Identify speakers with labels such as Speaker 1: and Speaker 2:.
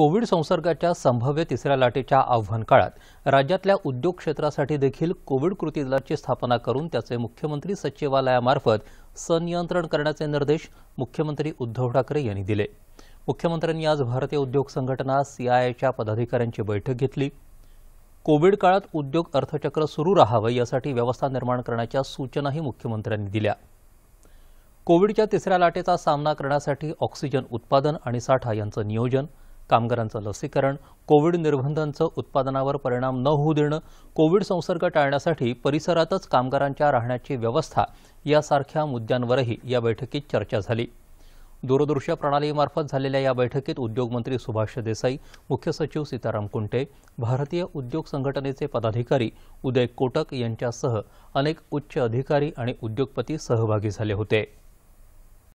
Speaker 1: Covid संसर्गाच्या संभाव्य तिसऱ्या लाटेच्या आव्हान काळात राज्यातल्या उद्योग क्षेत्रासाठी देखील कोविड कृती दलाची स्थापना करून त्याचे मुख्यमंत्री सचिवालयामार्फत सनियंत्रण करण्याचे निर्देश मुख्यमंत्री उद्धव ठाकरे यांनी दिले मुख्यमंत्र्यांनी आज भारतीय उद्योग संघटना सीआयआयच्या पदाधिकाऱ्यांची बैठक घेतली कोविड काळात उद्योग अर्थचक्र सुरू राहावं यासाठी व्यवस्था निर्माण करण्याच्या सूचनाही मुख्यमंत्र्यांनी दिल्या कोविडच्या तिसऱ्या लाटेचा सामना करण्यासाठी ऑक्सिजन उत्पादन आणि साठा यांचं नियोजन कामगारांचं लसीकरण कोविड निर्बंधांचं उत्पादनावर परिणाम न होऊ देणं कोविड संसर्ग टाळण्यासाठी परिसरातच कामगारांच्या राहण्याची व्यवस्था यासारख्या मुद्द्यांवरही या बैठकीत चर्चा झाली दूरदृश्य प्रणालीमार्फत झालेल्या या बैठकीत उद्योगमंत्री सुभाष देसाई मुख्य सचिव सीताराम कुंटे भारतीय उद्योग संघटनेचे पदाधिकारी उदय कोटक यांच्यासह अनेक उच्च अधिकारी आणि उद्योगपती सहभागी झाले होते